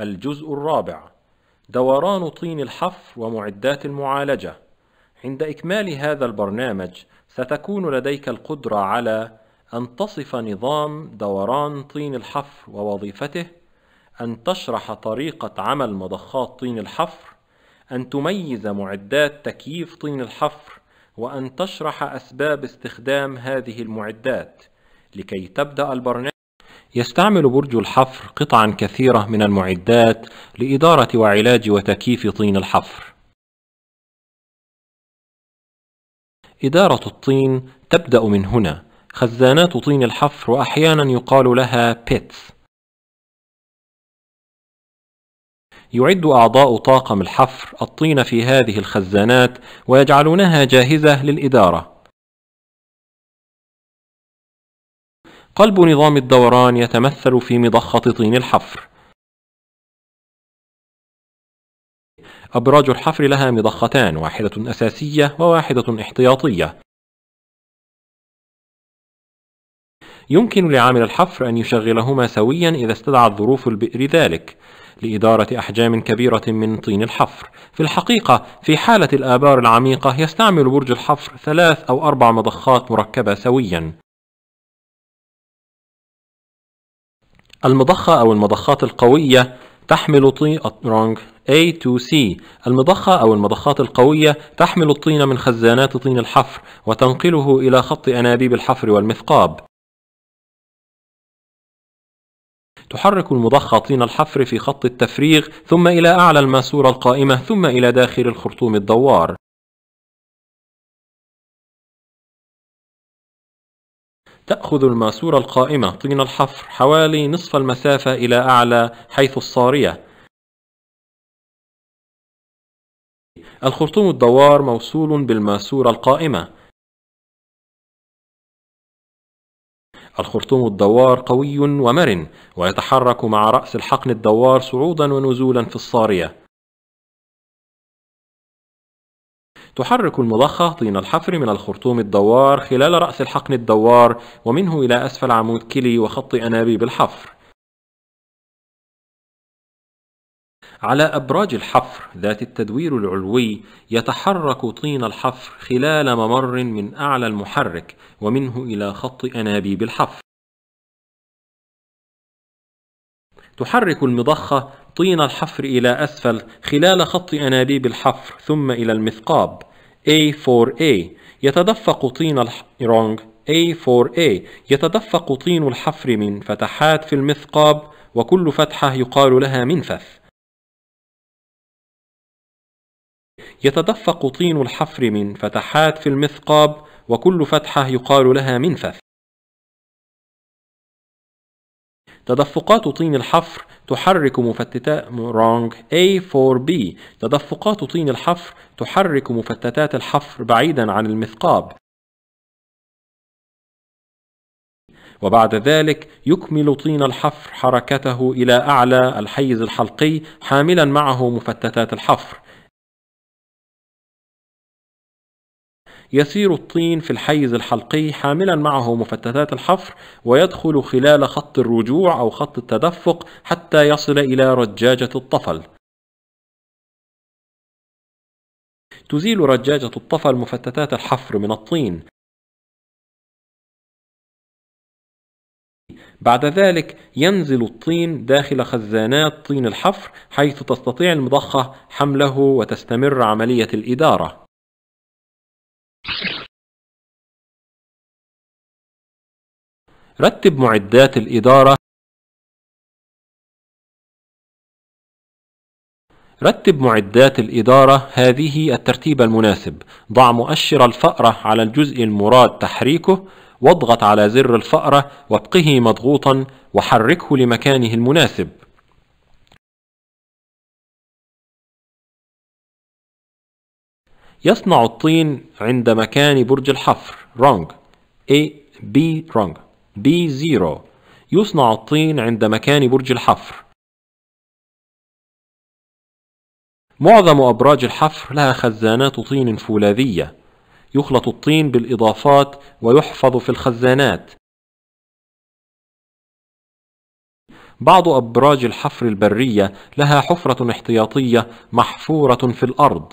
الجزء الرابع دوران طين الحفر ومعدات المعالجة عند إكمال هذا البرنامج ستكون لديك القدرة على أن تصف نظام دوران طين الحفر ووظيفته أن تشرح طريقة عمل مضخات طين الحفر أن تميز معدات تكييف طين الحفر وأن تشرح أسباب استخدام هذه المعدات لكي تبدأ البرنامج يستعمل برج الحفر قطعا كثيرة من المعدات لإدارة وعلاج وتكييف طين الحفر إدارة الطين تبدأ من هنا خزانات طين الحفر وأحيانا يقال لها بيتس يعد أعضاء طاقم الحفر الطين في هذه الخزانات ويجعلونها جاهزة للإدارة قلب نظام الدوران يتمثل في مضخة طين الحفر أبراج الحفر لها مضختان واحدة أساسية وواحدة احتياطية يمكن لعامل الحفر أن يشغلهما سويا إذا استدعت ظروف البئر ذلك لإدارة أحجام كبيرة من طين الحفر في الحقيقة في حالة الآبار العميقة يستعمل برج الحفر ثلاث أو أربع مضخات مركبة سويا المضخة أو المضخات القوية تحمل طين رونج أه، A to C المضخة أو المضخات القوية تحمل الطين من خزانات طين الحفر وتنقله إلى خط أنابيب الحفر والمثقاب تحرك المضخة طين الحفر في خط التفريغ ثم إلى أعلى الماسورة القائمة ثم إلى داخل الخرطوم الدوار تأخذ الماسورة القائمة طين الحفر حوالي نصف المسافة إلى أعلى حيث الصارية الخرطوم الدوار موصول بالماسورة القائمة الخرطوم الدوار قوي ومرن ويتحرك مع رأس الحقن الدوار صعودا ونزولا في الصارية تحرك المضخة طين الحفر من الخرطوم الدوار خلال رأس الحقن الدوار ومنه إلى أسفل عمود كلي وخط أنابيب الحفر على أبراج الحفر ذات التدوير العلوي يتحرك طين الحفر خلال ممر من أعلى المحرك ومنه إلى خط أنابيب الحفر تحرك المضخة طين الحفر إلى أسفل خلال خط أنابيب الحفر ثم إلى المثقاب A4A يتدفق طين الح... A4A يتدفق طين الحفر من فتحات في المثقاب وكل فتحة يقال لها منفث يتدفق طين الحفر من فتحات في المثقاب وكل فتحة يقال لها منفث تدفقات طين الحفر تحرك مفتتات رونج A4B تدفقات طين الحفر تحرك مفتتات الحفر بعيدا عن المثقاب وبعد ذلك يكمل طين الحفر حركته إلى أعلى الحيز الحلقي حاملا معه مفتتات الحفر يسير الطين في الحيز الحلقي حاملا معه مفتتات الحفر ويدخل خلال خط الرجوع أو خط التدفق حتى يصل إلى رجاجة الطفل تزيل رجاجة الطفل مفتتات الحفر من الطين بعد ذلك ينزل الطين داخل خزانات طين الحفر حيث تستطيع المضخة حمله وتستمر عملية الإدارة رتب معدات الإدارة رتب معدات الإدارة هذه الترتيب المناسب ضع مؤشر الفأرة على الجزء المراد تحريكه واضغط على زر الفأرة وابقه مضغوطا وحركه لمكانه المناسب يصنع الطين عند مكان برج الحفر رونج A B رونج B 0 يصنع الطين عند مكان برج الحفر معظم أبراج الحفر لها خزانات طين فولاذية يخلط الطين بالإضافات ويحفظ في الخزانات بعض أبراج الحفر البرية لها حفرة احتياطية محفورة في الأرض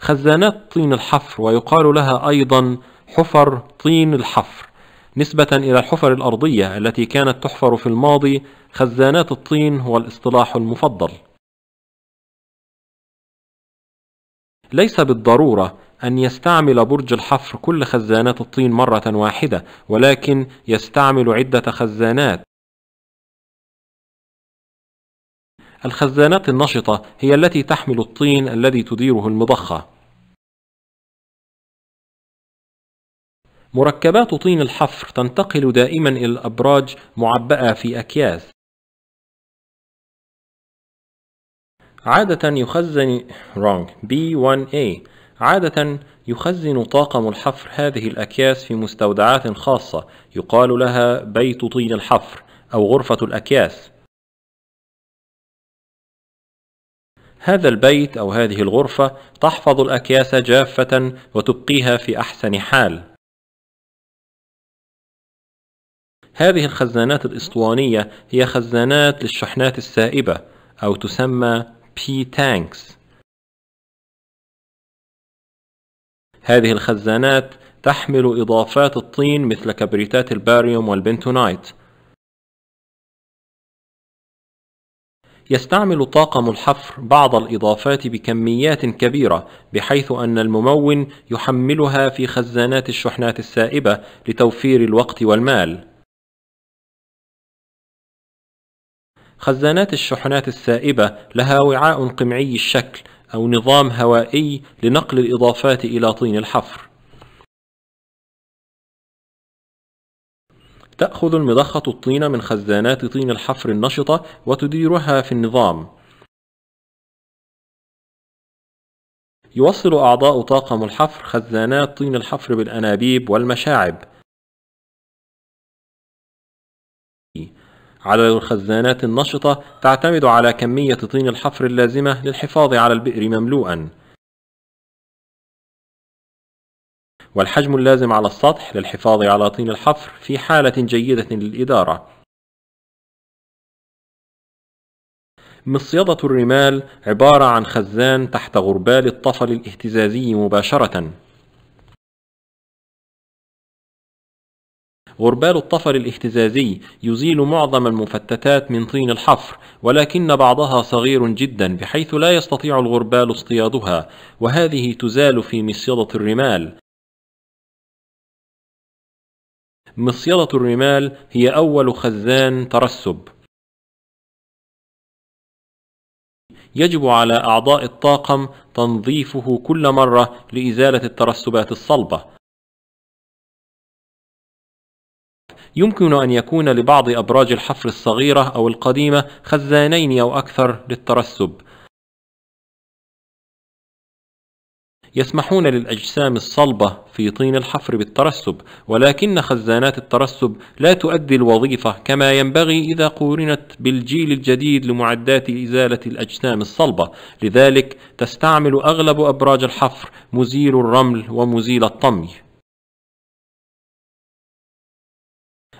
خزانات طين الحفر ويقال لها أيضا حفر طين الحفر نسبة إلى الحفر الأرضية التي كانت تحفر في الماضي خزانات الطين هو الاصطلاح المفضل ليس بالضرورة أن يستعمل برج الحفر كل خزانات الطين مرة واحدة ولكن يستعمل عدة خزانات الخزانات النشطة هي التي تحمل الطين الذي تديره المضخة مركبات طين الحفر تنتقل دائما إلى الأبراج معبأة في أكياس عادة يخزن wrong B1A عادة يخزن طاقم الحفر هذه الأكياس في مستودعات خاصة يقال لها بيت طين الحفر أو غرفة الأكياس هذا البيت أو هذه الغرفة تحفظ الأكياس جافة وتبقيها في أحسن حال. هذه الخزانات الإسطوانية هي خزانات للشحنات السائبة أو تسمى بي تانكس. هذه الخزانات تحمل إضافات الطين مثل كبريتات الباريوم والبنتونايت يستعمل طاقم الحفر بعض الإضافات بكميات كبيرة بحيث أن الممون يحملها في خزانات الشحنات السائبة لتوفير الوقت والمال خزانات الشحنات السائبة لها وعاء قمعي الشكل أو نظام هوائي لنقل الإضافات إلى طين الحفر تأخذ المضخة الطين من خزانات طين الحفر النشطة وتديرها في النظام يوصل أعضاء طاقم الحفر خزانات طين الحفر بالأنابيب والمشاعب عدد الخزانات النشطة تعتمد على كمية طين الحفر اللازمة للحفاظ على البئر مملوءًا والحجم اللازم على السطح للحفاظ على طين الحفر في حالة جيدة للإدارة مصيدة الرمال عبارة عن خزان تحت غربال الطفل الاهتزازي مباشرة غربال الطفل الاهتزازي يزيل معظم المفتتات من طين الحفر ولكن بعضها صغير جدا بحيث لا يستطيع الغربال اصطيادها وهذه تزال في مصيدة الرمال مصيدة الرمال هي أول خزان ترسب يجب على أعضاء الطاقم تنظيفه كل مرة لإزالة الترسبات الصلبة يمكن أن يكون لبعض أبراج الحفر الصغيرة أو القديمة خزانين أو أكثر للترسب يسمحون للأجسام الصلبة في طين الحفر بالترسب ولكن خزانات الترسب لا تؤدي الوظيفة كما ينبغي إذا قورنت بالجيل الجديد لمعدات إزالة الأجسام الصلبة لذلك تستعمل أغلب أبراج الحفر مزيل الرمل ومزيل الطمي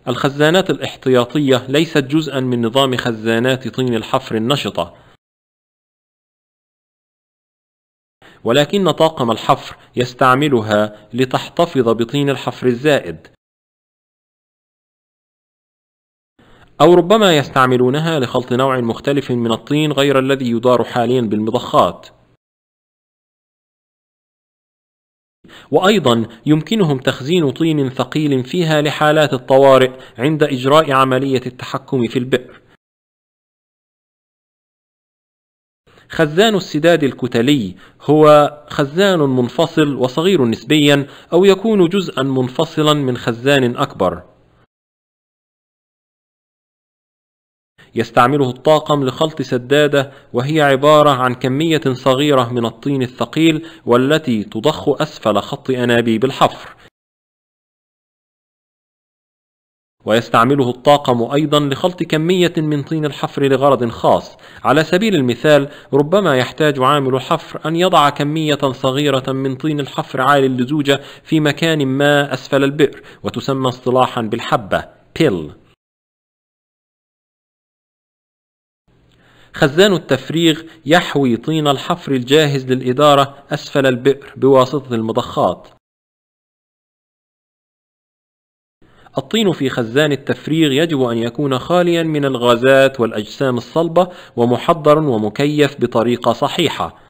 الخزانات الاحتياطية ليست جزءا من نظام خزانات طين الحفر النشطة ولكن طاقم الحفر يستعملها لتحتفظ بطين الحفر الزائد أو ربما يستعملونها لخلط نوع مختلف من الطين غير الذي يدار حاليا بالمضخات وأيضا يمكنهم تخزين طين ثقيل فيها لحالات الطوارئ عند إجراء عملية التحكم في البئر خزان السداد الكتلي هو خزان منفصل وصغير نسبيا أو يكون جزءا منفصلا من خزان أكبر يستعمله الطاقم لخلط سدادة وهي عبارة عن كمية صغيرة من الطين الثقيل والتي تضخ أسفل خط أنابيب الحفر ويستعمله الطاقم أيضا لخلط كمية من طين الحفر لغرض خاص على سبيل المثال ربما يحتاج عامل الحفر أن يضع كمية صغيرة من طين الحفر عالي اللزوجة في مكان ما أسفل البئر وتسمى اصطلاحا بالحبة بيل خزان التفريغ يحوي طين الحفر الجاهز للإدارة أسفل البئر بواسطة المضخات الطين في خزان التفريغ يجب أن يكون خاليا من الغازات والأجسام الصلبة ومحضر ومكيف بطريقة صحيحة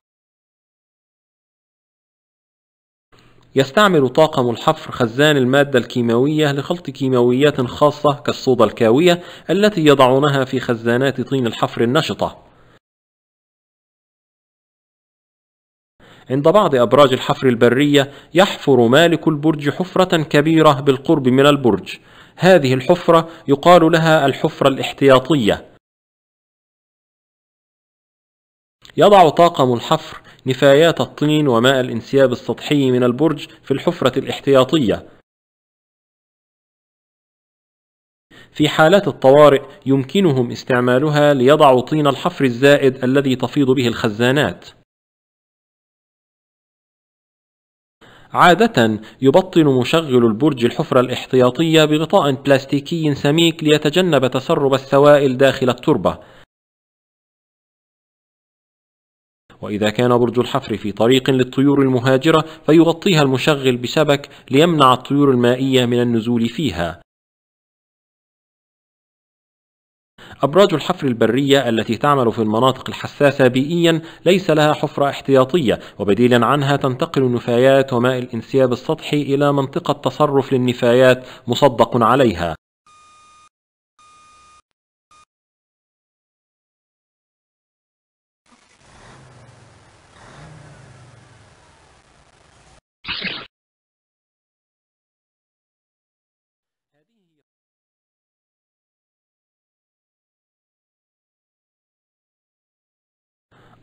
يستعمل طاقم الحفر خزان المادة الكيماوية لخلط كيماويات خاصة كالصودا الكاوية التي يضعونها في خزانات طين الحفر النشطة عند بعض أبراج الحفر البرية يحفر مالك البرج حفرة كبيرة بالقرب من البرج هذه الحفرة يقال لها الحفرة الاحتياطية يضع طاقم الحفر نفايات الطين وماء الانسياب السطحي من البرج في الحفرة الاحتياطية في حالات الطوارئ يمكنهم استعمالها ليضعوا طين الحفر الزائد الذي تفيض به الخزانات عادة يبطن مشغل البرج الحفرة الاحتياطية بغطاء بلاستيكي سميك ليتجنب تسرب السوائل داخل التربة وإذا كان برج الحفر في طريق للطيور المهاجرة فيغطيها المشغل بسبك ليمنع الطيور المائية من النزول فيها أبراج الحفر البرية التي تعمل في المناطق الحساسة بيئيا ليس لها حفرة احتياطية وبديلا عنها تنتقل النفايات وماء الانسياب السطحي إلى منطقة تصرف للنفايات مصدق عليها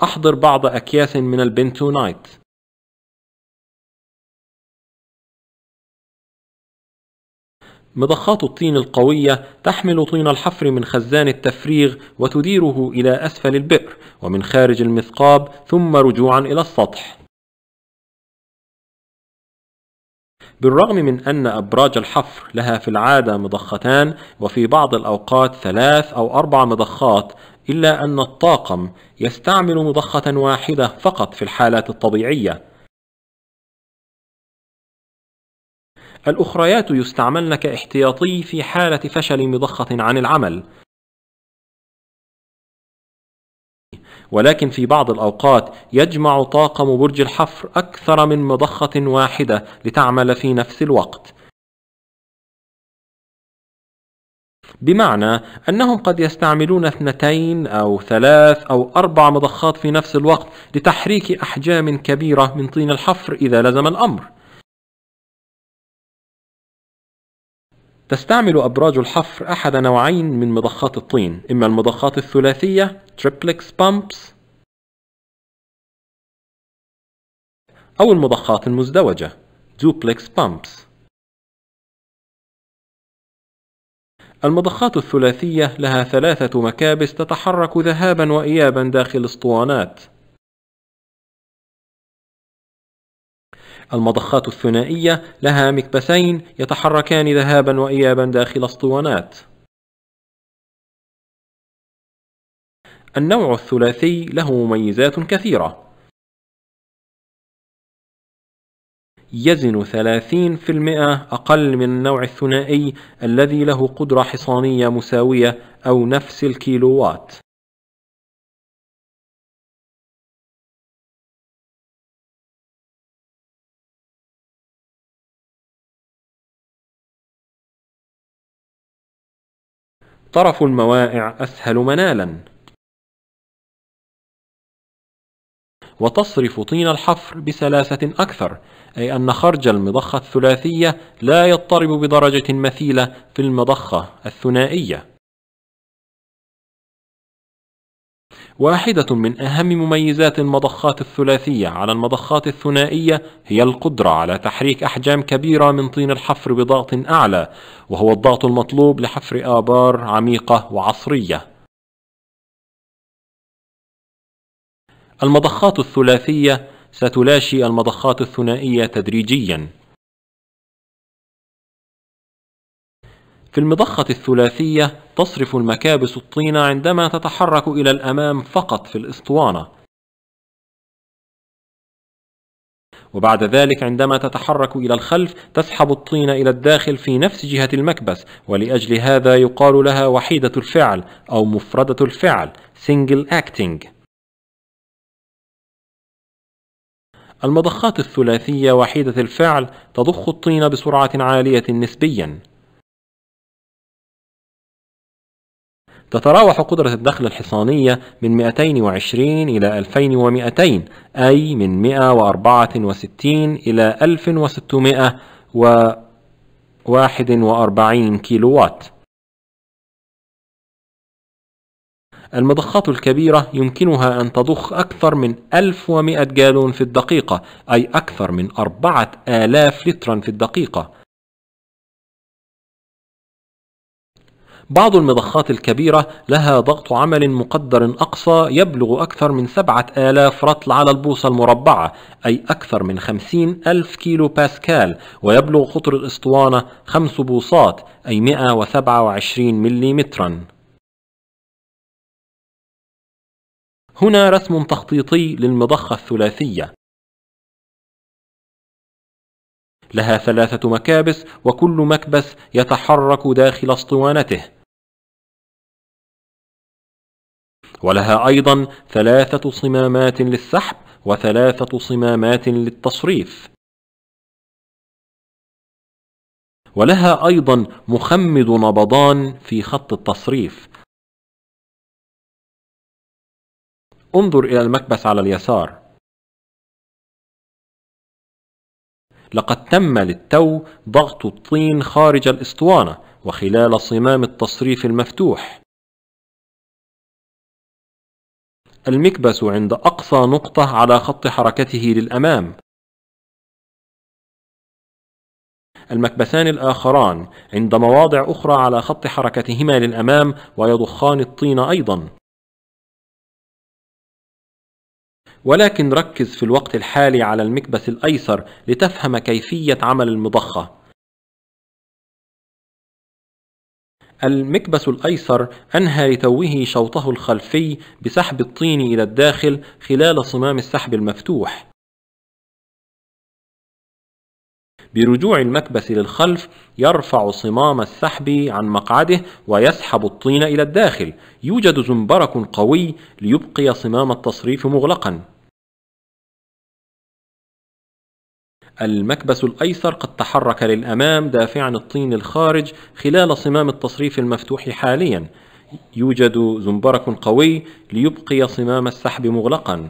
أحضر بعض أكياس من البنتونايت مضخات الطين القوية تحمل طين الحفر من خزان التفريغ وتديره إلى أسفل البئر ومن خارج المثقاب ثم رجوعا إلى السطح بالرغم من أن أبراج الحفر لها في العادة مضختان وفي بعض الأوقات ثلاث أو أربع مضخات إلا أن الطاقم يستعمل مضخة واحدة فقط في الحالات الطبيعية الأخريات يستعملن كاحتياطي في حالة فشل مضخة عن العمل ولكن في بعض الأوقات يجمع طاقم برج الحفر أكثر من مضخة واحدة لتعمل في نفس الوقت بمعنى أنهم قد يستعملون اثنتين أو ثلاث أو أربع مضخات في نفس الوقت لتحريك أحجام كبيرة من طين الحفر إذا لزم الأمر تستعمل أبراج الحفر أحد نوعين من مضخات الطين إما المضخات الثلاثية triplex pumps أو المضخات المزدوجة duplex pumps المضخات الثلاثية لها ثلاثة مكابس تتحرك ذهابا وإيابا داخل اسطوانات المضخات الثنائية لها مكبسين يتحركان ذهابا وإيابا داخل اسطوانات النوع الثلاثي له مميزات كثيرة يزن 30% أقل من النوع الثنائي الذي له قدرة حصانية مساوية أو نفس الكيلووات طرف الموائع أسهل منالاً وتصرف طين الحفر بسلاسة أكثر أي أن خرج المضخة الثلاثية لا يضطرب بدرجة مثيلة في المضخة الثنائية واحدة من أهم مميزات المضخات الثلاثية على المضخات الثنائية هي القدرة على تحريك أحجام كبيرة من طين الحفر بضغط أعلى وهو الضغط المطلوب لحفر آبار عميقة وعصرية المضخات الثلاثية ستلاشي المضخات الثنائية تدريجيا في المضخة الثلاثية تصرف المكابس الطين عندما تتحرك إلى الأمام فقط في الإسطوانة وبعد ذلك عندما تتحرك إلى الخلف تسحب الطين إلى الداخل في نفس جهة المكبس ولأجل هذا يقال لها وحيدة الفعل أو مفردة الفعل single acting المضخات الثلاثية وحيدة الفعل تضخ الطين بسرعة عالية نسبيا تتراوح قدرة الدخل الحصانية من 220 إلى 2200 أي من 164 إلى 1641 كيلووات المضخات الكبيرة يمكنها أن تضخ أكثر من 1100 جالون في الدقيقة أي أكثر من 4000 لترا في الدقيقة بعض المضخات الكبيرة لها ضغط عمل مقدر أقصى يبلغ أكثر من 7000 رطل على البوصة المربعة أي أكثر من 50 ألف كيلو باسكال ويبلغ قطر الإسطوانة 5 بوصات أي 127 مليمتراً هنا رسم تخطيطي للمضخة الثلاثية لها ثلاثة مكابس وكل مكبس يتحرك داخل اسطوانته ولها أيضا ثلاثة صمامات للسحب وثلاثة صمامات للتصريف ولها أيضا مخمد نبضان في خط التصريف انظر إلى المكبس على اليسار لقد تم للتو ضغط الطين خارج الإسطوانة وخلال صمام التصريف المفتوح المكبس عند أقصى نقطة على خط حركته للأمام المكبسان الآخران عند مواضع أخرى على خط حركتهما للأمام ويضخان الطين أيضا ولكن ركز في الوقت الحالي على المكبس الأيسر لتفهم كيفية عمل المضخة المكبس الأيسر أنهى لتوه شوطه الخلفي بسحب الطين إلى الداخل خلال صمام السحب المفتوح برجوع المكبس للخلف يرفع صمام السحب عن مقعده ويسحب الطين إلى الداخل يوجد زنبرك قوي ليبقي صمام التصريف مغلقا المكبس الأيسر قد تحرك للأمام دافعا الطين الخارج خلال صمام التصريف المفتوح حاليا يوجد زنبرك قوي ليبقي صمام السحب مغلقا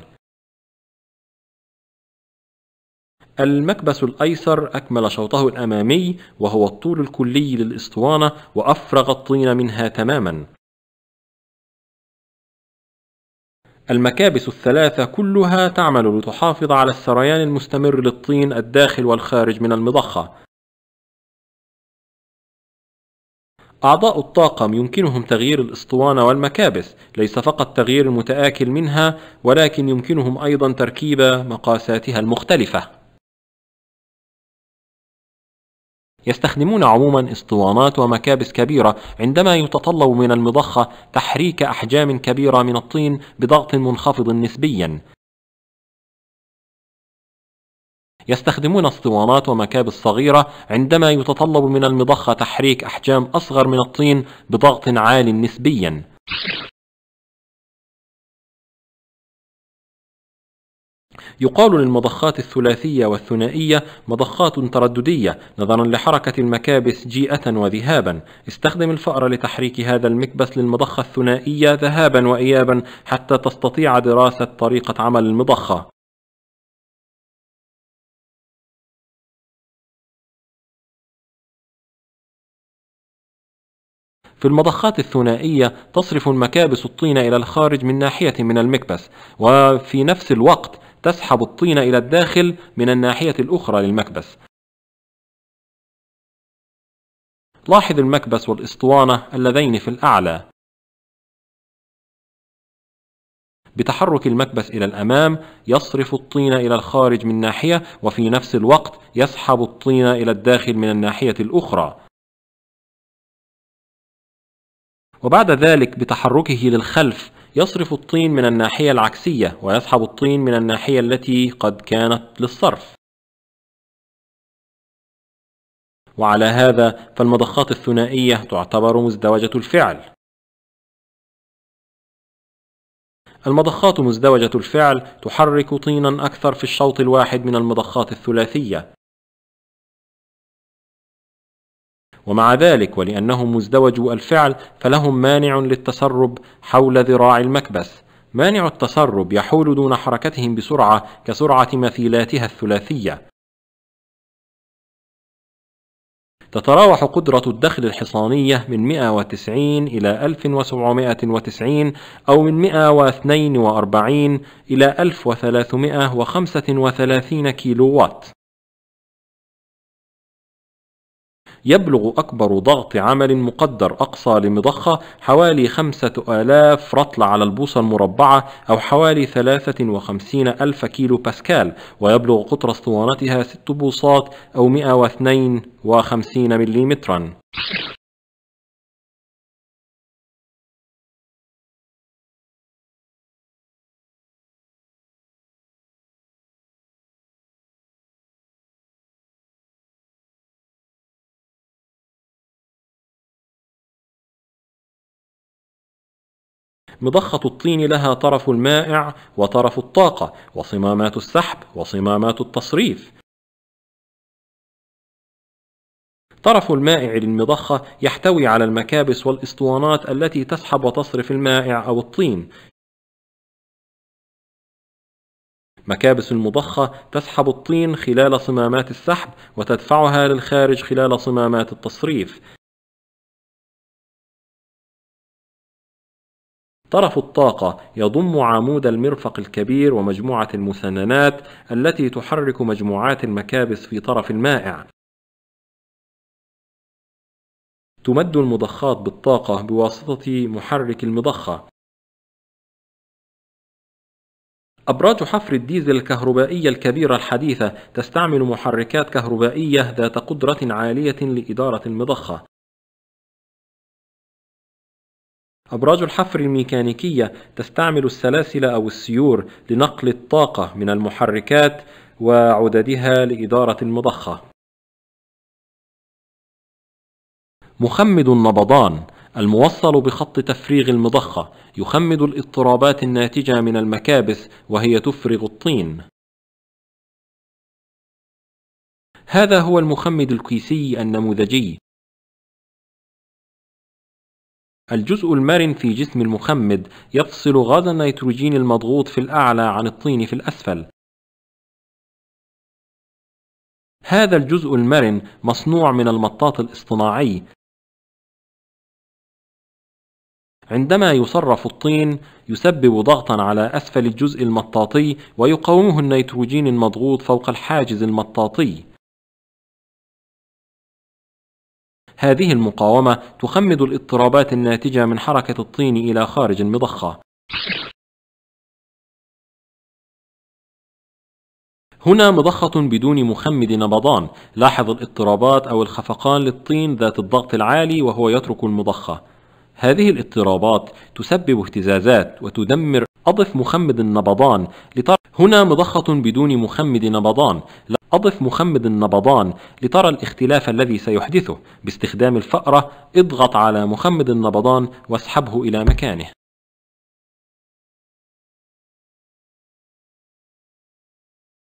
المكبس الأيسر أكمل شوطه الأمامي وهو الطول الكلي للإسطوانة وأفرغ الطين منها تماماً المكابس الثلاثة كلها تعمل لتحافظ على السريان المستمر للطين الداخل والخارج من المضخة. أعضاء الطاقم يمكنهم تغيير الأسطوانة والمكابس، ليس فقط تغيير المتآكل منها، ولكن يمكنهم أيضًا تركيب مقاساتها المختلفة. يستخدمون عموما اسطوانات ومكابس كبيرة عندما يتطلب من المضخة تحريك أحجام كبيرة من الطين بضغط منخفض نسبيا يستخدمون اسطوانات ومكابس صغيرة عندما يتطلب من المضخة تحريك أحجام أصغر من الطين بضغط عال نسبيا يقال للمضخات الثلاثية والثنائية مضخات ترددية نظرا لحركة المكابس جيئة وذهابا استخدم الفأر لتحريك هذا المكبس للمضخة الثنائية ذهابا وإيابا حتى تستطيع دراسة طريقة عمل المضخة في المضخات الثنائية تصرف المكابس الطين إلى الخارج من ناحية من المكبس وفي نفس الوقت تسحب الطين إلى الداخل من الناحية الأخرى للمكبس لاحظ المكبس والإسطوانة اللذين في الأعلى بتحرك المكبس إلى الأمام يصرف الطين إلى الخارج من ناحية وفي نفس الوقت يسحب الطين إلى الداخل من الناحية الأخرى وبعد ذلك بتحركه للخلف يصرف الطين من الناحية العكسية ويسحب الطين من الناحية التي قد كانت للصرف وعلى هذا فالمضخات الثنائية تعتبر مزدوجة الفعل المضخات مزدوجة الفعل تحرك طينا أكثر في الشوط الواحد من المضخات الثلاثية ومع ذلك ولأنهم مزدوج الفعل فلهم مانع للتسرب حول ذراع المكبس مانع التسرب يحول دون حركتهم بسرعة كسرعة مثيلاتها الثلاثية تتراوح قدرة الدخل الحصانية من 190 إلى 1790 أو من 142 إلى 1335 كيلو وات يبلغ أكبر ضغط عمل مقدر أقصى لمضخة حوالي 5000 رطل على البوصة المربعة أو حوالي 53 ألف كيلو باسكال ويبلغ قطر اسطوانتها 6 بوصات أو 152 مليمترا مضخة الطين لها طرف المائع وطرف الطاقة وصمامات السحب وصمامات التصريف طرف المائع للمضخة يحتوي على المكابس والإسطوانات التي تسحب وتصرف المائع أو الطين مكابس المضخة تسحب الطين خلال صمامات السحب وتدفعها للخارج خلال صمامات التصريف طرف الطاقة يضم عمود المرفق الكبير ومجموعة المثننات التي تحرك مجموعات المكابس في طرف المائع تمد المضخات بالطاقة بواسطة محرك المضخة أبراج حفر الديزل الكهربائية الكبيرة الحديثة تستعمل محركات كهربائية ذات قدرة عالية لإدارة المضخة أبراج الحفر الميكانيكية تستعمل السلاسل أو السيور لنقل الطاقة من المحركات وعددها لإدارة المضخة. مخمد النبضان الموصل بخط تفريغ المضخة يخمد الاضطرابات الناتجة من المكابس وهي تفرغ الطين. هذا هو المخمد الكيسي النموذجي الجزء المرن في جسم المخمد يفصل غاز النيتروجين المضغوط في الأعلى عن الطين في الأسفل هذا الجزء المرن مصنوع من المطاط الاصطناعي عندما يصرف الطين يسبب ضغطا على أسفل الجزء المطاطي ويقاومه النيتروجين المضغوط فوق الحاجز المطاطي هذه المقاومة تخمد الاضطرابات الناتجة من حركة الطين إلى خارج المضخة هنا مضخة بدون مخمد نبضان لاحظ الاضطرابات أو الخفقان للطين ذات الضغط العالي وهو يترك المضخة هذه الاضطرابات تسبب اهتزازات وتدمر أضف مخمد النبضان لطر... هنا مضخة بدون مخمد نبضان أضف مخمد النبضان لترى الاختلاف الذي سيحدثه باستخدام الفأرة اضغط على مخمد النبضان واسحبه إلى مكانه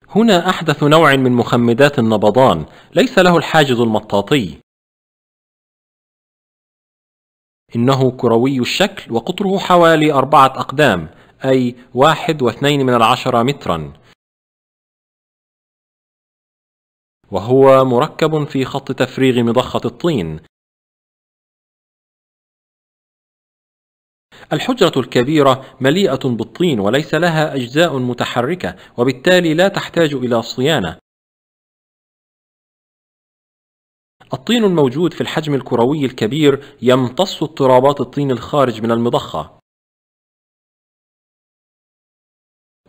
هنا أحدث نوع من مخمدات النبضان ليس له الحاجز المطاطي إنه كروي الشكل وقطره حوالي أربعة أقدام أي واحد واثنين من العشرة مترا وهو مركب في خط تفريغ مضخة الطين الحجرة الكبيرة مليئة بالطين وليس لها أجزاء متحركة وبالتالي لا تحتاج إلى صيانة الطين الموجود في الحجم الكروي الكبير يمتص اضطرابات الطين الخارج من المضخة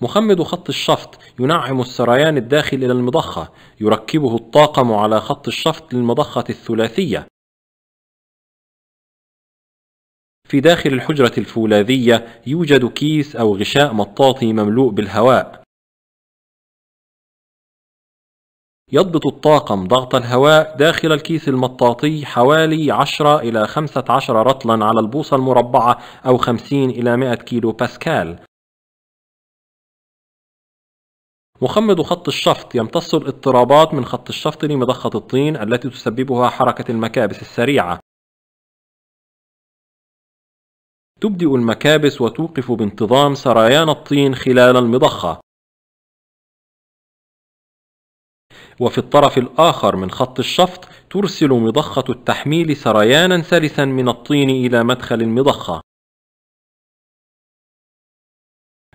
مخمد خط الشفط ينعم السريان الداخل إلى المضخة يركبه الطاقم على خط الشفط للمضخة الثلاثية في داخل الحجرة الفولاذية يوجد كيس أو غشاء مطاطي مملوء بالهواء يضبط الطاقم ضغط الهواء داخل الكيس المطاطي حوالي 10 إلى 15 رطلا على البوصة المربعة أو 50 إلى 100 كيلو باسكال مخمض خط الشفط يمتص الاضطرابات من خط الشفط لمضخة الطين التي تسببها حركة المكابس السريعة تبدئ المكابس وتوقف بانتظام سريان الطين خلال المضخة وفي الطرف الآخر من خط الشفط ترسل مضخة التحميل سريانا سلسا من الطين إلى مدخل المضخة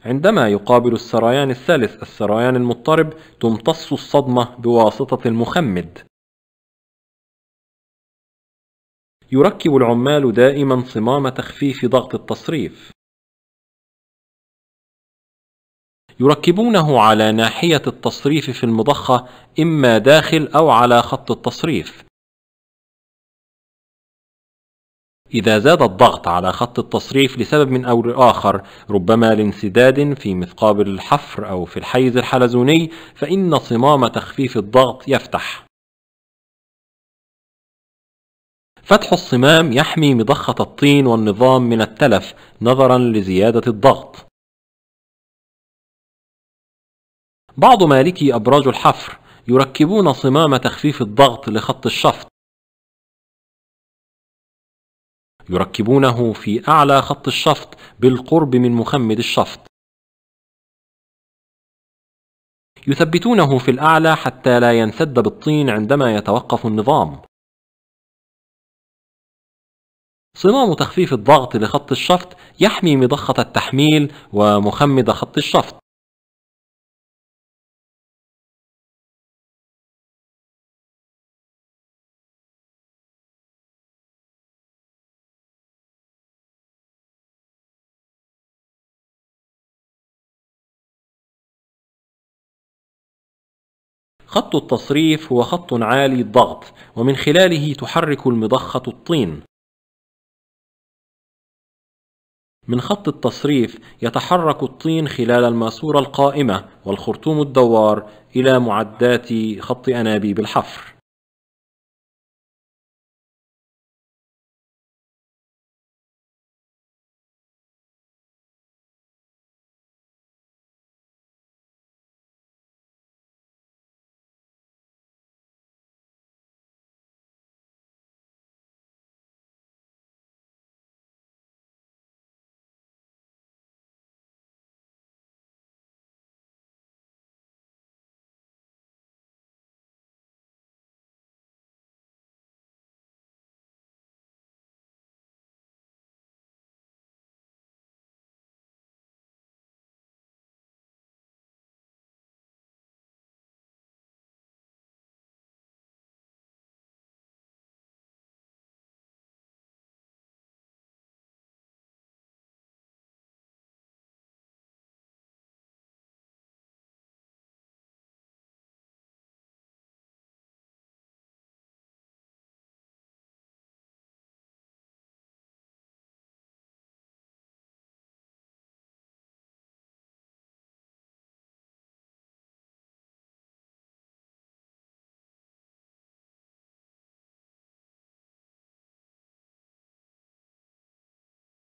عندما يقابل السريان الثالث السريان المضطرب تمتص الصدمة بواسطة المخمد يركب العمال دائما صمام تخفيف ضغط التصريف يركبونه على ناحية التصريف في المضخة إما داخل أو على خط التصريف إذا زاد الضغط على خط التصريف لسبب من أو لآخر ربما لانسداد في مثقاب الحفر أو في الحيز الحلزوني فإن صمام تخفيف الضغط يفتح فتح الصمام يحمي مضخة الطين والنظام من التلف نظرا لزيادة الضغط بعض مالكي أبراج الحفر يركبون صمام تخفيف الضغط لخط الشفط يركبونه في أعلى خط الشفط بالقرب من مخمد الشفط يثبتونه في الأعلى حتى لا ينسد بالطين عندما يتوقف النظام صمام تخفيف الضغط لخط الشفط يحمي مضخة التحميل ومخمد خط الشفط خط التصريف هو خط عالي الضغط ومن خلاله تحرك المضخة الطين من خط التصريف يتحرك الطين خلال الماسورة القائمة والخرطوم الدوار إلى معدات خط أنابيب الحفر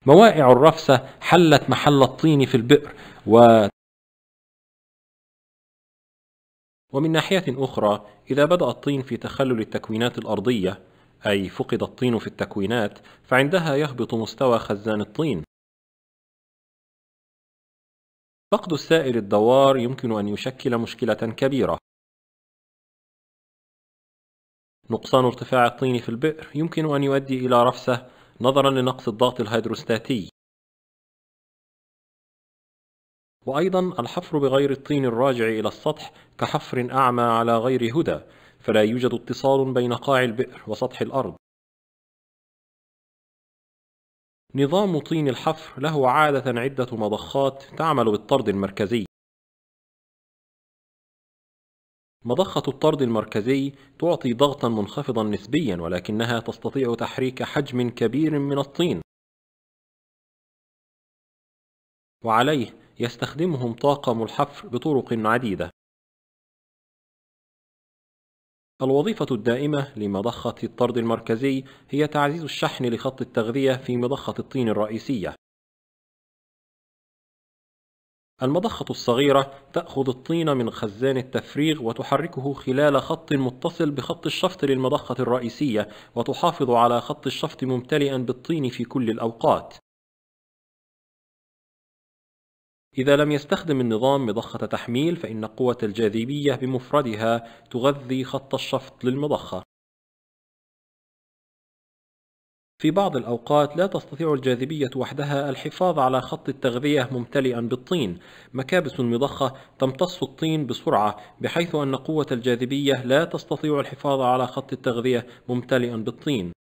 موائع الرفسة حلت محل الطين في البئر و ومن ناحية أخرى إذا بدأ الطين في تخلل التكوينات الأرضية أي فقد الطين في التكوينات فعندها يهبط مستوى خزان الطين فقد السائل الدوار يمكن أن يشكل مشكلة كبيرة نقصان ارتفاع الطين في البئر يمكن أن يؤدي إلى رفسة نظرا لنقص الضغط الهيدروستاتي وأيضا الحفر بغير الطين الراجع إلى السطح كحفر أعمى على غير هدى فلا يوجد اتصال بين قاع البئر وسطح الأرض نظام طين الحفر له عادة عدة مضخات تعمل بالطرد المركزي مضخة الطرد المركزي تعطي ضغطا منخفضا نسبيا ولكنها تستطيع تحريك حجم كبير من الطين وعليه يستخدمهم طاقم الحفر بطرق عديدة الوظيفة الدائمة لمضخة الطرد المركزي هي تعزيز الشحن لخط التغذية في مضخة الطين الرئيسية المضخة الصغيرة تأخذ الطين من خزان التفريغ وتحركه خلال خط متصل بخط الشفط للمضخة الرئيسية وتحافظ على خط الشفط ممتلئا بالطين في كل الأوقات إذا لم يستخدم النظام مضخة تحميل فإن قوة الجاذبية بمفردها تغذي خط الشفط للمضخة في بعض الأوقات لا تستطيع الجاذبية وحدها الحفاظ على خط التغذية ممتلئا بالطين مكابس مضخة تمتص الطين بسرعة بحيث أن قوة الجاذبية لا تستطيع الحفاظ على خط التغذية ممتلئا بالطين